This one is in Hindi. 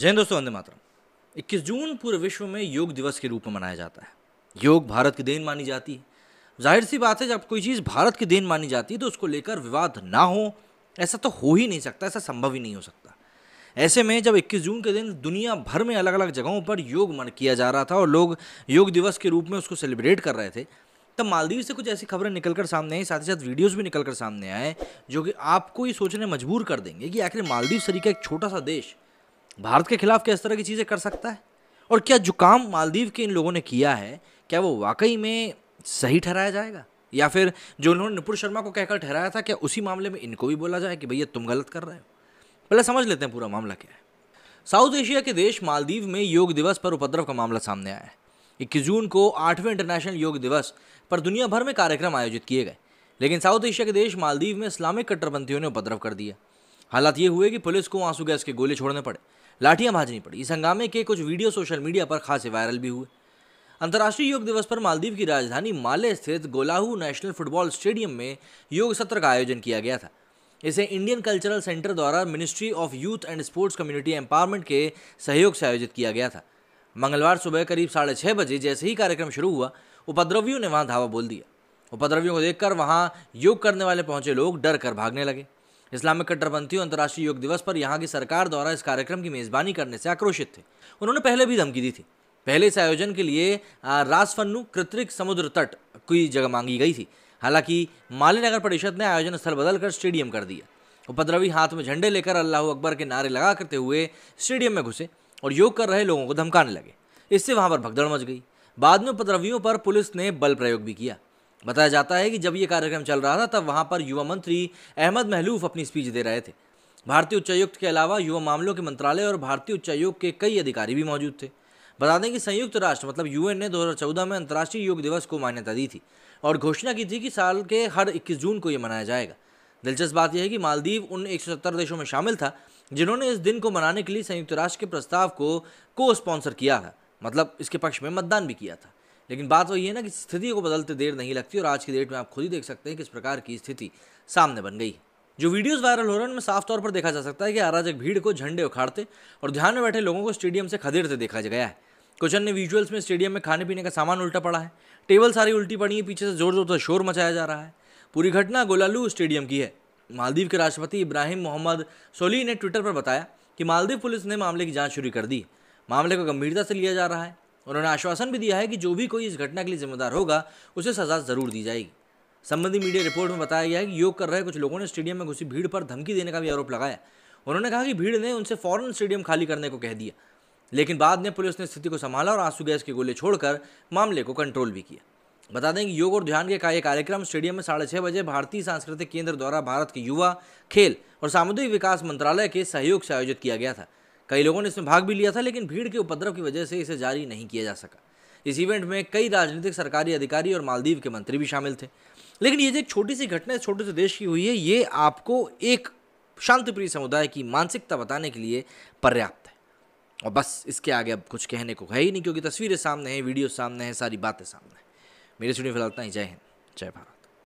जय दोस्तों वंदे मातरम 21 जून पूरे विश्व में योग दिवस के रूप में मनाया जाता है योग भारत की देन मानी जाती है जाहिर सी बात है जब कोई चीज़ भारत की देन मानी जाती है तो उसको लेकर विवाद ना हो ऐसा तो हो ही नहीं सकता ऐसा संभव ही नहीं हो सकता ऐसे में जब 21 जून के दिन दुनिया भर में अलग अलग जगहों पर योग मन किया जा रहा था और लोग योग दिवस के रूप में उसको सेलिब्रेट कर रहे थे तब मालदीव से कुछ ऐसी खबरें निकल कर सामने आई साथ ही साथ वीडियोस भी निकल कर सामने आए जो कि आपको ये सोचने मजबूर कर देंगे कि आखिर मालदीव सरीका एक छोटा सा देश भारत के खिलाफ क्या इस तरह की चीज़ें कर सकता है और क्या जो काम मालदीव के इन लोगों ने किया है क्या वो वाकई में सही ठहराया जाएगा या फिर जो उन्होंने नुपुर शर्मा को कहकर ठहराया था क्या उसी मामले में इनको भी बोला जाए कि भैया तुम गलत कर रहे हो पहले समझ लेते हैं पूरा मामला क्या है साउथ एशिया के देश मालदीव में योग दिवस पर उपद्रव का मामला सामने आया है इक्कीस जून को आठवें इंटरनेशनल योग दिवस पर दुनिया भर में कार्यक्रम आयोजित किए गए लेकिन साउथ एशिया के देश मालदीव में इस्लामिक कट्टरपंथियों ने उपद्रव कर दिया हालात ये हुए कि पुलिस को आंसू गैस के गोले छोड़ने पड़े लाठियां भाजनी पड़ी इस हंगामे के कुछ वीडियो सोशल मीडिया पर खासे वायरल भी हुए अंतर्राष्ट्रीय योग दिवस पर मालदीव की राजधानी माले स्थित गोलाहू नेशनल फुटबॉल स्टेडियम में योग सत्र का आयोजन किया गया था इसे इंडियन कल्चरल सेंटर द्वारा ministry of youth and sports community empowerment के सहयोग से आयोजित किया गया था मंगलवार सुबह करीब साढ़े छः बजे जैसे ही कार्यक्रम शुरू हुआ उपद्रवियों ने वहाँ धावा बोल दिया उपद्रवियों को देखकर वहाँ योग करने वाले पहुंचे लोग डर कर भागने लगे इस्लामिक कट्टरपंथियों अंतर्राष्ट्रीय योग दिवस पर यहाँ की सरकार द्वारा इस कार्यक्रम की मेज़बानी करने से आक्रोशित थे उन्होंने पहले भी धमकी दी थी पहले इस आयोजन के लिए रासफन्नू कृत्रिक समुद्र तट की जगह मांगी गई थी हालांकि माले नगर परिषद ने आयोजन स्थल बदलकर स्टेडियम कर दिया उपद्रवी हाथ में झंडे लेकर अल्लाह अकबर के नारे लगा करते हुए स्टेडियम में घुसे और योग कर रहे लोगों को धमकाने लगे इससे वहां पर भगदड़ मच गई बाद में उपद्रवियों पर पुलिस ने बल प्रयोग भी किया बताया जाता है कि जब ये कार्यक्रम चल रहा था तब वहाँ पर युवा मंत्री अहमद महलूफ अपनी स्पीच दे रहे थे भारतीय उच्चायुक्त के अलावा युवा मामलों के मंत्रालय और भारतीय उच्चायोग के कई अधिकारी भी मौजूद थे बता दें कि संयुक्त राष्ट्र मतलब यूएन ने 2014 में अंतर्राष्ट्रीय योग दिवस को मान्यता दी थी और घोषणा की थी कि साल के हर 21 जून को ये मनाया जाएगा दिलचस्प बात यह है कि मालदीव उन 170 देशों में शामिल था जिन्होंने इस दिन को मनाने के लिए संयुक्त राष्ट्र के प्रस्ताव को को स्पॉन्सर किया था मतलब इसके पक्ष में मतदान भी किया था लेकिन बात वही तो है ना कि स्थिति को बदलते देर नहीं लगती और आज की डेट में आप खुद ही देख सकते हैं किस प्रकार की स्थिति सामने बन गई जो वीडियोस वायरल हो रहे हैं उनमें साफ तौर पर देखा जा सकता है कि अराजक भीड़ को झंडे उखाड़ते और ध्यान में बैठे लोगों को स्टेडियम से खदेड़ते देखा गया है कुछ अन्य विजुअल्स में स्टेडियम में खाने पीने का सामान उल्टा पड़ा है टेबल सारी उल्टी पड़ी है पीछे से जोर जोर से शोर मचाया जा रहा है पूरी घटना गोलालू स्टेडियम की है मालदीव के राष्ट्रपति इब्राहिम मोहम्मद सोली ने ट्विटर पर बताया कि मालदीव पुलिस ने मामले की जाँच शुरू कर दी मामले को गंभीरता से लिया जा रहा है उन्होंने आश्वासन भी दिया है कि जो भी कोई इस घटना के लिए जिम्मेदार होगा उसे सजा जरूर दी जाएगी संबंधी मीडिया रिपोर्ट में बताया गया है कि योग कर रहे कुछ लोगों ने स्टेडियम में घुसी भीड़ पर धमकी देने का भी आरोप लगाया उन्होंने कहा कि भीड़ ने उनसे फौरन स्टेडियम खाली करने को कह दिया लेकिन बाद में पुलिस ने स्थिति को संभाला और आंसू गैस के गोले छोड़कर मामले को कंट्रोल भी किया बता दें कि योग और ध्यान के कार्यक्रम स्टेडियम में साढ़े छः बजे भारतीय सांस्कृतिक केंद्र द्वारा भारत के युवा खेल और सामुदायिक विकास मंत्रालय के सहयोग से आयोजित किया गया था कई लोगों ने इसमें भाग भी लिया था लेकिन भीड़ के उपद्रव की वजह से इसे जारी नहीं किया जा सका इस इवेंट में कई राजनीतिक सरकारी अधिकारी और मालदीव के मंत्री भी शामिल थे लेकिन ये जो एक छोटी सी घटना इस छोटे से देश की हुई है ये आपको एक शांतिप्रिय समुदाय की मानसिकता बताने के लिए पर्याप्त है और बस इसके आगे अब कुछ कहने को है ही नहीं क्योंकि तस्वीरें सामने हैं वीडियो सामने हैं सारी बातें सामने हैं मेरे स्टूडियो फिलहाल इतना ही जय हिंद जय भारत